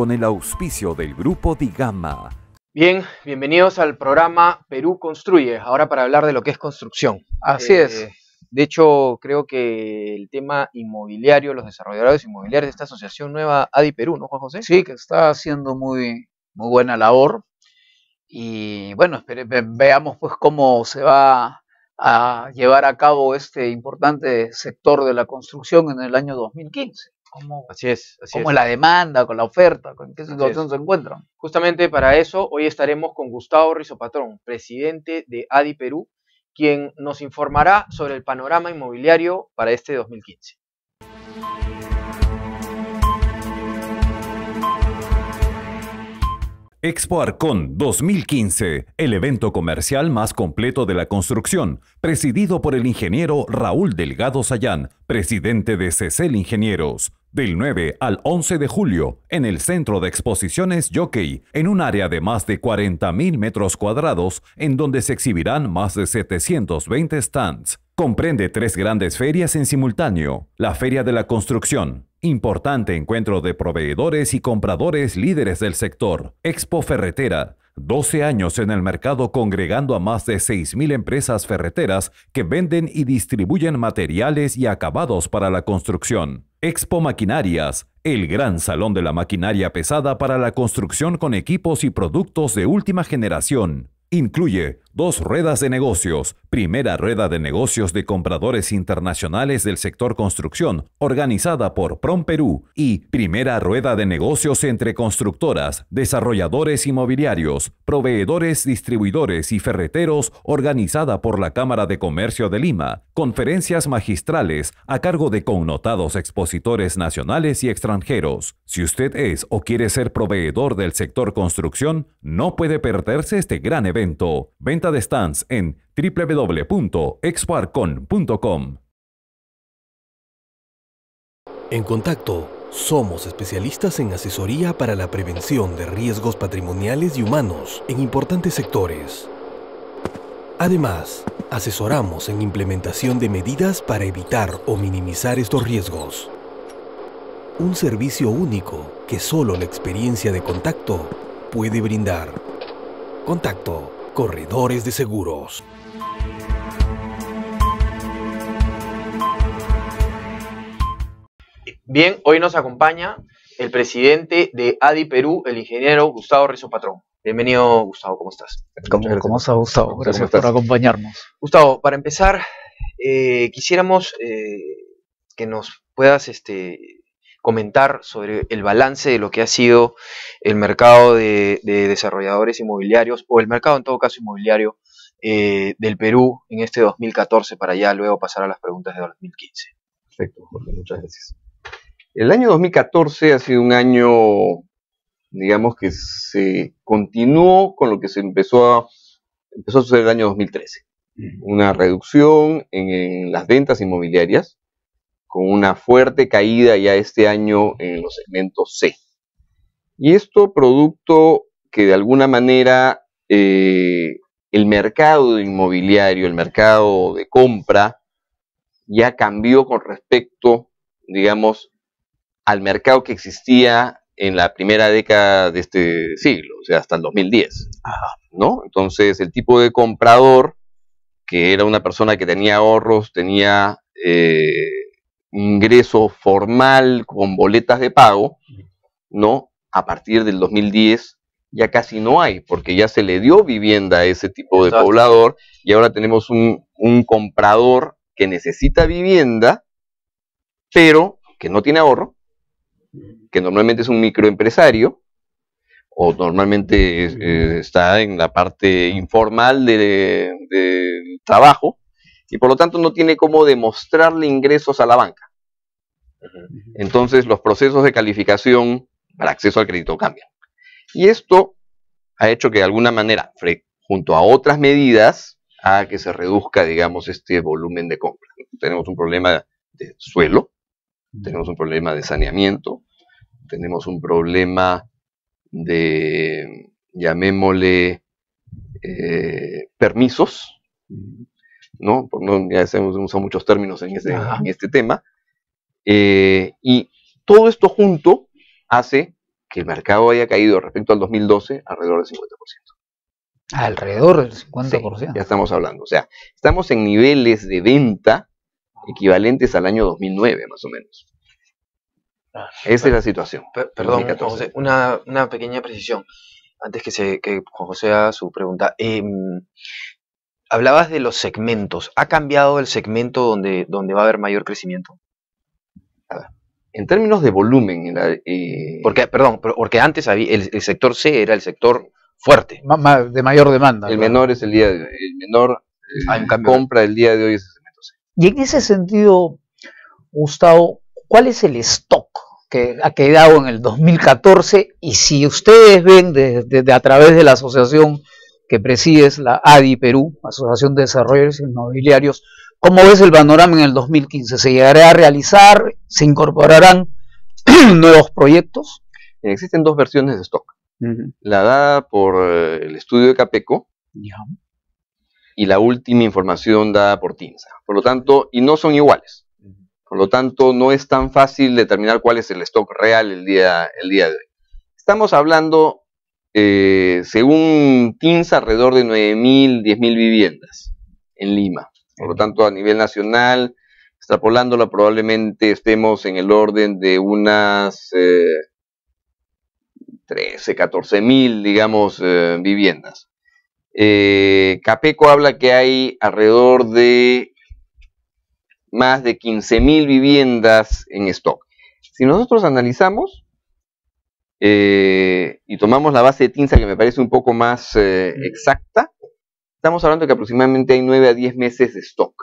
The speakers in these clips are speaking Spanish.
con el auspicio del grupo Digama. Bien, bienvenidos al programa Perú Construye, ahora para hablar de lo que es construcción. Así es. Eh, de hecho, creo que el tema inmobiliario, los desarrolladores inmobiliarios de esta asociación nueva ADI Perú, ¿no, Juan José? Sí, que está haciendo muy, muy buena labor. Y bueno, veamos pues cómo se va a llevar a cabo este importante sector de la construcción en el año 2015 cómo, así es, así cómo la demanda, con la oferta, con qué situación se encuentran. Justamente para eso, hoy estaremos con Gustavo Rizopatrón, presidente de ADI Perú, quien nos informará sobre el panorama inmobiliario para este 2015. Expo Arcón 2015, el evento comercial más completo de la construcción, presidido por el ingeniero Raúl Delgado Sayán, presidente de CECEL Ingenieros, del 9 al 11 de julio, en el Centro de Exposiciones Jockey, en un área de más de 40.000 metros cuadrados, en donde se exhibirán más de 720 stands. Comprende tres grandes ferias en simultáneo, la Feria de la Construcción, Importante encuentro de proveedores y compradores líderes del sector. Expo Ferretera. 12 años en el mercado congregando a más de 6.000 empresas ferreteras que venden y distribuyen materiales y acabados para la construcción. Expo Maquinarias, el gran salón de la maquinaria pesada para la construcción con equipos y productos de última generación. Incluye Dos ruedas de negocios. Primera rueda de negocios de compradores internacionales del sector construcción, organizada por PROM Perú. Y primera rueda de negocios entre constructoras, desarrolladores inmobiliarios, proveedores, distribuidores y ferreteros, organizada por la Cámara de Comercio de Lima. Conferencias magistrales a cargo de connotados expositores nacionales y extranjeros. Si usted es o quiere ser proveedor del sector construcción, no puede perderse este gran evento. ven de stands en En contacto, somos especialistas en asesoría para la prevención de riesgos patrimoniales y humanos en importantes sectores. Además, asesoramos en implementación de medidas para evitar o minimizar estos riesgos. Un servicio único que solo la experiencia de contacto puede brindar. Contacto corredores de seguros. Bien, hoy nos acompaña el presidente de ADI Perú, el ingeniero Gustavo Rizo Patrón. Bienvenido, Gustavo, ¿cómo estás? ¿Cómo, ¿Cómo estás, Gustavo? Gracias por acompañarnos. Gustavo, para empezar, eh, quisiéramos eh, que nos puedas este, comentar sobre el balance de lo que ha sido el mercado de, desarrolladores inmobiliarios o el mercado en todo caso inmobiliario eh, del Perú en este 2014 para ya luego pasar a las preguntas de 2015. Perfecto, Jorge, muchas gracias. El año 2014 ha sido un año, digamos que se continuó con lo que se empezó a, empezó a el año 2013. Una reducción en las ventas inmobiliarias, con una fuerte caída ya este año en los segmentos C. Y esto producto que de alguna manera eh, el mercado inmobiliario, el mercado de compra, ya cambió con respecto, digamos, al mercado que existía en la primera década de este siglo, o sea, hasta el 2010. ¿no? Entonces, el tipo de comprador, que era una persona que tenía ahorros, tenía eh, ingreso formal con boletas de pago, ¿no? A partir del 2010 ya casi no hay, porque ya se le dio vivienda a ese tipo de poblador y ahora tenemos un, comprador que necesita vivienda, pero que no tiene ahorro, que normalmente es un microempresario o normalmente eh, está en la parte informal del de trabajo y por lo tanto no tiene cómo demostrarle ingresos a la banca. Entonces los procesos de calificación para acceso al crédito cambian. Y esto ha hecho que de alguna manera, junto a otras medidas, a que se reduzca, digamos, este volumen de compra. Tenemos un problema de suelo, tenemos un problema de saneamiento, tenemos un problema de, llamémosle, eh, permisos, ¿no? no ya hemos usado muchos términos en, en este tema. Eh, y todo esto junto hace que el mercado haya caído respecto al 2012 alrededor del 50%. Alrededor del 50%. ya estamos hablando. O sea, estamos en niveles de venta equivalentes al año 2009, más o menos. Ah, Esa es la situación. perdón, José, una, pequeña precisión. Antes que, se, que José haga su pregunta. Eh, hablabas de los segmentos. ¿Ha cambiado el segmento donde, donde va a haber mayor crecimiento? En términos de volumen, eh, porque, perdón, porque antes el, sector C era el sector fuerte. de mayor demanda. El menor es el día de, el menor eh, ah, compra el día de hoy es el segmento C. Y en ese sentido, Gustavo, ¿cuál es el stock que ha quedado en el 2014? Y si ustedes ven desde a través de la asociación que presides, la ADI Perú, Asociación de Desarrolladores Inmobiliarios. ¿Cómo ves el panorama en el 2015? ¿Se llegará a realizar? ¿Se incorporarán nuevos proyectos? Existen dos versiones de stock. La dada por eh, el estudio de Capeco y la última información dada por TINSA. Por lo tanto, y no son iguales. Por lo tanto, no es tan fácil determinar cuál es el stock real el día, el día de hoy. Estamos hablando eh, según TINSA, alrededor de 9.000, 10.000 viviendas en Lima. Por lo tanto, a nivel nacional, extrapolándola, probablemente estemos en el orden de unas eh, 13, 14.000, digamos, eh, viviendas. Eh, Capeco habla que hay alrededor de más de 15.000 viviendas en stock. Si nosotros analizamos, eh, y tomamos la base de tinza que me parece un poco más eh, exacta, estamos hablando de que aproximadamente hay 9 a 10 meses de stock.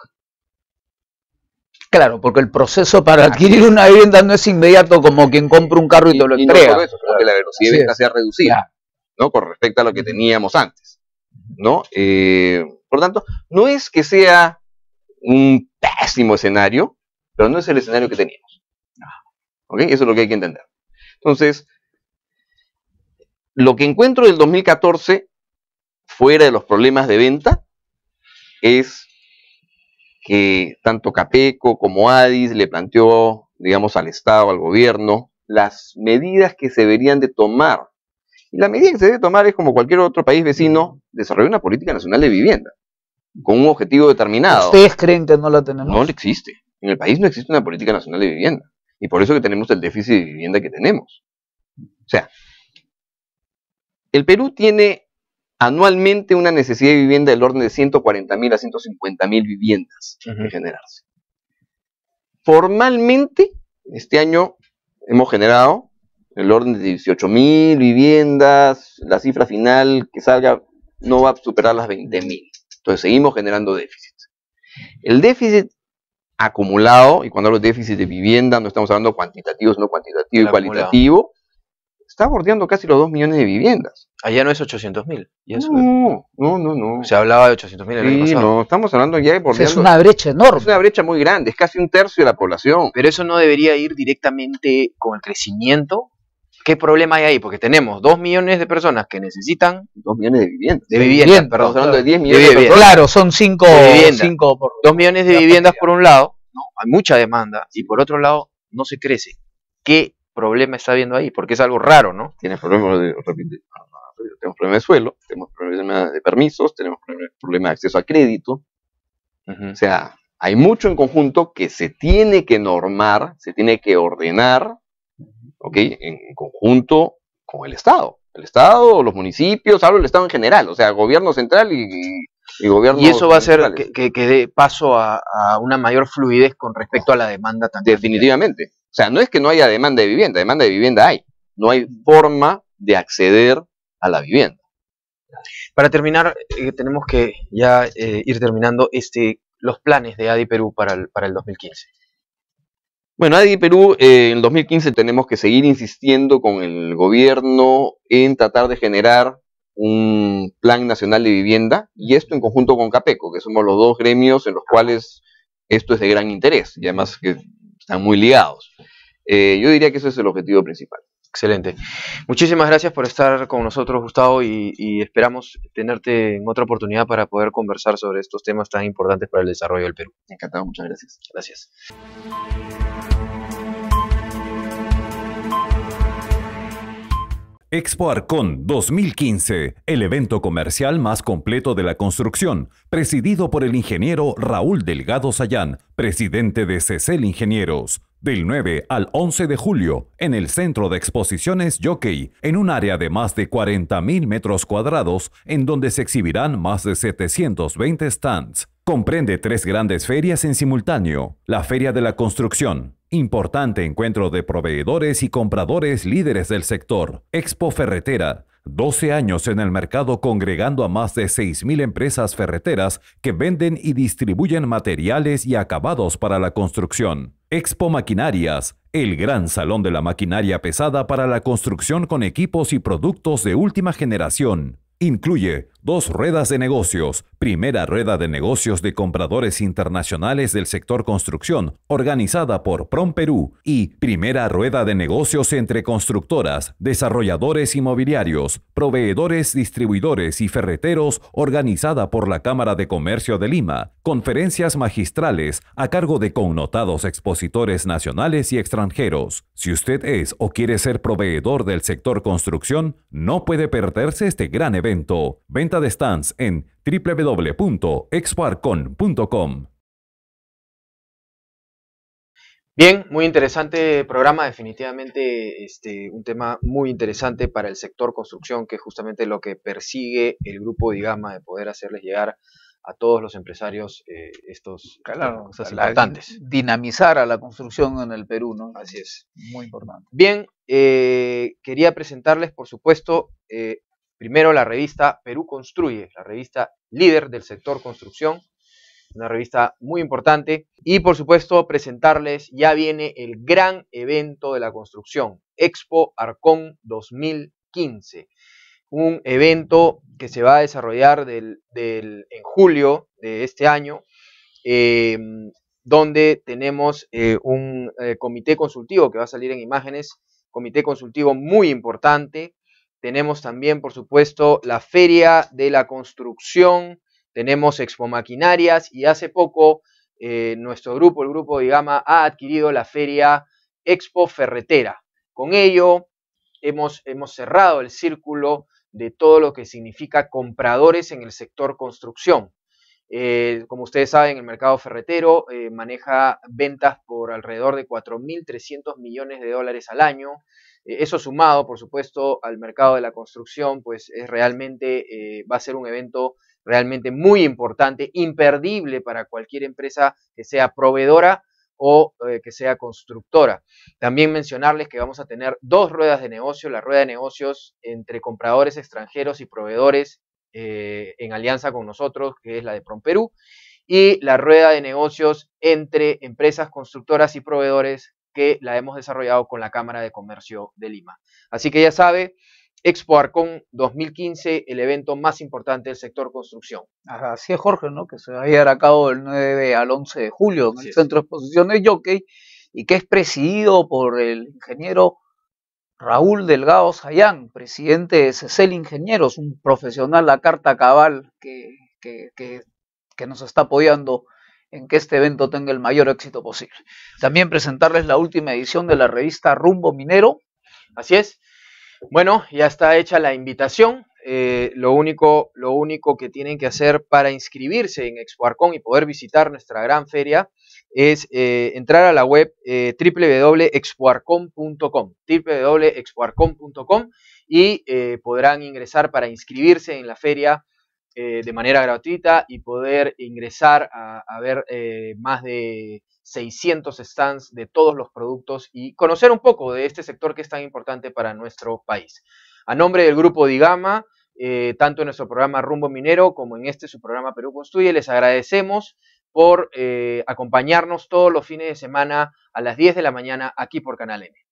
Claro, porque el proceso para adquirir una vivienda no es inmediato como quien compra un carro y, te lo entrega. No eso, que la velocidad de venta sea reducida, ¿no? Con respecto a lo que teníamos antes, ¿no? Eh, por tanto, no es que sea un pésimo escenario, pero no es el escenario que teníamos. Ah. ¿Ok? Eso es lo que hay que entender. Entonces, lo que encuentro del 2014, fuera de los problemas de venta, es que tanto Capeco como Adis le planteó, digamos, al Estado, al gobierno, las medidas que se deberían de tomar. Y la medida que se debe tomar es, como cualquier otro país vecino, desarrollar una política nacional de vivienda, con un objetivo determinado. ¿Ustedes creen que no la tenemos? No existe. En el país no existe una política nacional de vivienda. Y por eso que tenemos el déficit de vivienda que tenemos. O sea, el Perú tiene anualmente una necesidad de vivienda del orden de 140.000 a 150.000 viviendas que generarse. Formalmente, este año hemos generado el orden de 18.000 viviendas, la cifra final que salga no va a superar las 20.000. Entonces seguimos generando déficit. El déficit acumulado, y cuando hablo de déficit de vivienda, no estamos hablando cuantitativo, sino cuantitativo y cualitativo, está bordeando casi los 2 millones de viviendas. Allá no es 800.000. mil. no, no, no. Se hablaba de 800.000 el sí, año no, estamos hablando ya de por Es una brecha enorme. Es una brecha muy grande, es casi un tercio de la población. Pero eso no debería ir directamente con el crecimiento. ¿Qué problema hay ahí? Porque tenemos 2 millones de personas que necesitan... 2 millones de viviendas. De viviendas, vivienda, perdón. Estamos hablando de 10 millones de, viviendas. Claro, son 5 por... 2 millones de viviendas por un lado, ¿no? hay mucha demanda, y por otro lado no se crece. ¿Qué problema está habiendo ahí? Porque es algo raro, ¿no? Tienes problemas de, tenemos problemas de suelo, tenemos problemas de permisos, tenemos problemas de acceso a crédito. O sea, hay mucho en conjunto que se tiene que normar, se tiene que ordenar, ¿ok? En conjunto con el Estado. El Estado, los municipios, hablo del Estado en general, o sea, gobierno central y, y gobierno. Y eso va a hacer que, que, dé paso a, a, una mayor fluidez con respecto a la demanda también. Definitivamente. O sea, no es que no haya demanda de vivienda, demanda de vivienda hay. No hay forma de acceder a la vivienda. Para terminar, eh, tenemos que ya eh, ir terminando este, los planes de ADI Perú para el, 2015. Bueno, ADI Perú, eh, en el 2015 tenemos que seguir insistiendo con el gobierno en tratar de generar un plan nacional de vivienda y esto en conjunto con CAPECO, que somos los dos gremios en los cuales esto es de gran interés y además que están muy ligados. yo diría que ese es el objetivo principal. Excelente. Muchísimas gracias por estar con nosotros, Gustavo, y, esperamos tenerte en otra oportunidad para poder conversar sobre estos temas tan importantes para el desarrollo del Perú. Encantado, muchas gracias. Gracias. Expo Arcon 2015, el evento comercial más completo de la construcción, presidido por el ingeniero Raúl Delgado Sayán, presidente de CECEL Ingenieros. Del 9 al 11 de julio, en el Centro de Exposiciones Jockey, en un área de más de 40.000 metros cuadrados, en donde se exhibirán más de 720 stands. Comprende tres grandes ferias en simultáneo. La Feria de la Construcción, importante encuentro de proveedores y compradores líderes del sector. Expo Ferretera, 12 años en el mercado congregando a más de 6.000 empresas ferreteras que venden y distribuyen materiales y acabados para la construcción. Expo Maquinarias, el gran salón de la maquinaria pesada para la construcción con equipos y productos de última generación. Incluye Dos ruedas de negocios. Primera rueda de negocios de compradores internacionales del sector construcción, organizada por PROM Perú. Y primera rueda de negocios entre constructoras, desarrolladores inmobiliarios, proveedores, distribuidores y ferreteros, organizada por la Cámara de Comercio de Lima. Conferencias magistrales a cargo de connotados expositores nacionales y extranjeros. Si usted es o quiere ser proveedor del sector construcción, no puede perderse este gran evento. Venta de stands en www.expoarcon.com. Bien, muy interesante programa, definitivamente este, un tema muy interesante para el sector construcción, que es justamente lo que persigue el grupo Digama de poder hacerles llegar a todos los empresarios eh, estos claro, importantes. Dinamizar a la construcción en el Perú, ¿no? Así es. Muy importante. Bien, eh, quería presentarles, por supuesto, eh, Primero la revista Perú Construye, la revista líder del sector construcción, una revista muy importante. Y por supuesto presentarles, ya viene el gran evento de la construcción, Expo Arcón 2015. Un evento que se va a desarrollar del, en julio de este año, em, donde tenemos eh, un eh, comité consultivo que va a salir en imágenes, comité consultivo muy importante tenemos también, por supuesto, la Feria de la Construcción, tenemos Expo Maquinarias y hace poco eh, nuestro grupo, el grupo Digama, ha adquirido la Feria Expo Ferretera. Con ello hemos, hemos cerrado el círculo de todo lo que significa compradores en el sector construcción. Eh, como ustedes saben, el mercado ferretero eh, maneja ventas por alrededor de 4.300 millones de dólares al año. E-, eso sumado, por supuesto, al mercado de la construcción, pues es realmente, eh, va a ser un evento realmente muy importante, imperdible para cualquier empresa que sea proveedora o eh, que sea constructora. También mencionarles que vamos a tener dos ruedas de negocio, la rueda de negocios entre compradores extranjeros y proveedores eh, en alianza con nosotros, que es la de Promperú, y la rueda de negocios entre empresas constructoras y proveedores que la hemos desarrollado con la Cámara de Comercio de Lima. Así que ya sabe, Expo Arcón 2015, el evento más importante del sector construcción. Así es, Jorge, ¿no? que se va a llevar a cabo del 9 al 11 de julio en el Centro de Exposiciones Jockey y que es presidido por el ingeniero Raúl Delgado Sayán, presidente de CECEL Ingenieros, un profesional a carta cabal que, que, que nos está apoyando que este evento tenga el mayor éxito posible. También presentarles la última edición de la revista Rumbo Minero. Así es. Bueno, ya está hecha la invitación. Eh, lo, único, lo único que tienen que hacer para inscribirse en Expoarcón y poder visitar nuestra gran feria es eh, entrar a la web eh, www.expoarcom.com y eh, podrán ingresar para inscribirse en la feria eh, de manera gratuita y poder ingresar a, ver eh, más de 600 stands de todos los productos y conocer un poco de este sector que es tan importante para nuestro país. A nombre del grupo Digama, eh, tanto en nuestro programa Rumbo Minero como en este su programa Perú Construye, les agradecemos por acompañarnos todos los fines de semana a las 10 de la mañana aquí por Canal N.